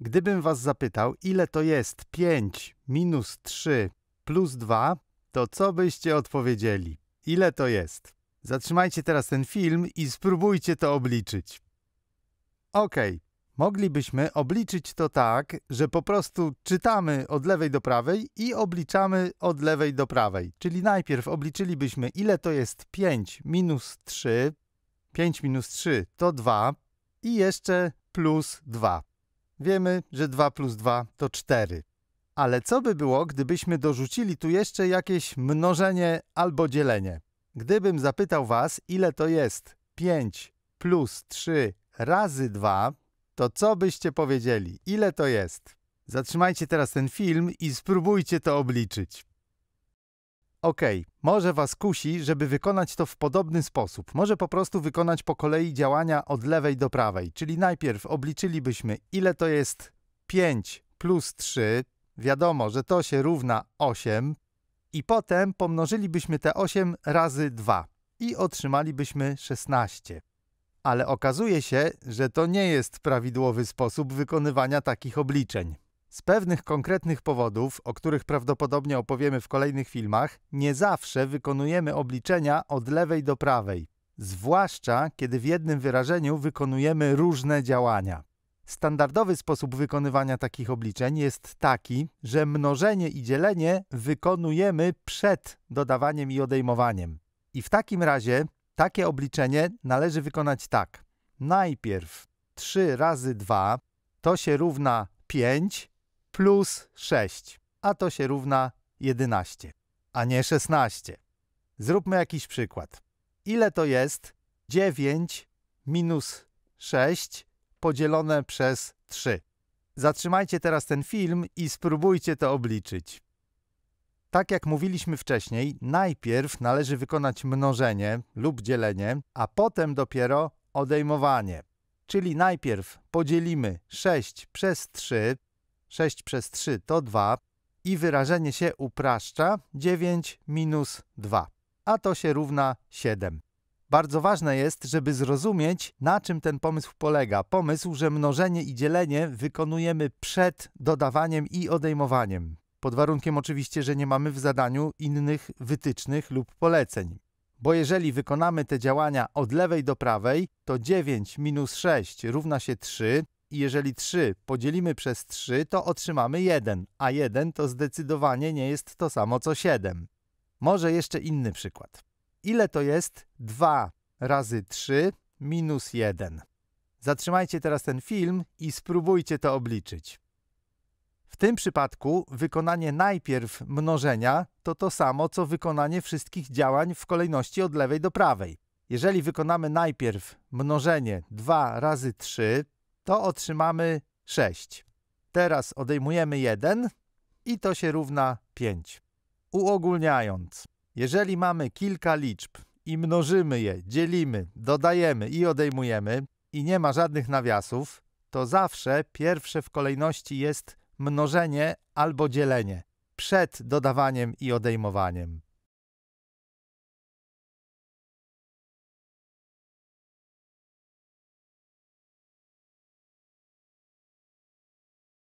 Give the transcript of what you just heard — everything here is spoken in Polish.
Gdybym was zapytał, ile to jest 5 minus 3 plus 2, to co byście odpowiedzieli? Ile to jest? Zatrzymajcie teraz ten film i spróbujcie to obliczyć. Ok, moglibyśmy obliczyć to tak, że po prostu czytamy od lewej do prawej i obliczamy od lewej do prawej. Czyli najpierw obliczylibyśmy, ile to jest 5 minus 3. 5 minus 3 to 2 i jeszcze plus 2. Wiemy, że 2 plus 2 to 4. Ale co by było, gdybyśmy dorzucili tu jeszcze jakieś mnożenie albo dzielenie? Gdybym zapytał was, ile to jest 5 plus 3 razy 2, to co byście powiedzieli? Ile to jest? Zatrzymajcie teraz ten film i spróbujcie to obliczyć. Okej, okay, może was kusi, żeby wykonać to w podobny sposób. Może po prostu wykonać po kolei działania od lewej do prawej. Czyli najpierw obliczylibyśmy, ile to jest 5 plus 3. Wiadomo, że to się równa 8. I potem pomnożylibyśmy te 8 razy 2 i otrzymalibyśmy 16. Ale okazuje się, że to nie jest prawidłowy sposób wykonywania takich obliczeń. Z pewnych konkretnych powodów, o których prawdopodobnie opowiemy w kolejnych filmach, nie zawsze wykonujemy obliczenia od lewej do prawej, zwłaszcza kiedy w jednym wyrażeniu wykonujemy różne działania. Standardowy sposób wykonywania takich obliczeń jest taki, że mnożenie i dzielenie wykonujemy przed dodawaniem i odejmowaniem. I w takim razie takie obliczenie należy wykonać tak. Najpierw 3 razy 2 to się równa 5 plus 6, a to się równa 11, a nie 16. Zróbmy jakiś przykład. Ile to jest 9 minus 6 podzielone przez 3? Zatrzymajcie teraz ten film i spróbujcie to obliczyć. Tak jak mówiliśmy wcześniej, najpierw należy wykonać mnożenie lub dzielenie, a potem dopiero odejmowanie. Czyli najpierw podzielimy 6 przez 3, 6 przez 3 to 2 i wyrażenie się upraszcza 9 minus 2, a to się równa 7. Bardzo ważne jest, żeby zrozumieć, na czym ten pomysł polega. Pomysł, że mnożenie i dzielenie wykonujemy przed dodawaniem i odejmowaniem. Pod warunkiem oczywiście, że nie mamy w zadaniu innych wytycznych lub poleceń. Bo jeżeli wykonamy te działania od lewej do prawej, to 9 minus 6 równa się 3, i jeżeli 3 podzielimy przez 3, to otrzymamy 1, a 1 to zdecydowanie nie jest to samo co 7. Może jeszcze inny przykład. Ile to jest 2 razy 3 minus 1? Zatrzymajcie teraz ten film i spróbujcie to obliczyć. W tym przypadku wykonanie najpierw mnożenia to to samo, co wykonanie wszystkich działań w kolejności od lewej do prawej. Jeżeli wykonamy najpierw mnożenie 2 razy 3, to otrzymamy 6. Teraz odejmujemy 1 i to się równa 5. Uogólniając, jeżeli mamy kilka liczb i mnożymy je, dzielimy, dodajemy i odejmujemy i nie ma żadnych nawiasów, to zawsze pierwsze w kolejności jest mnożenie albo dzielenie przed dodawaniem i odejmowaniem.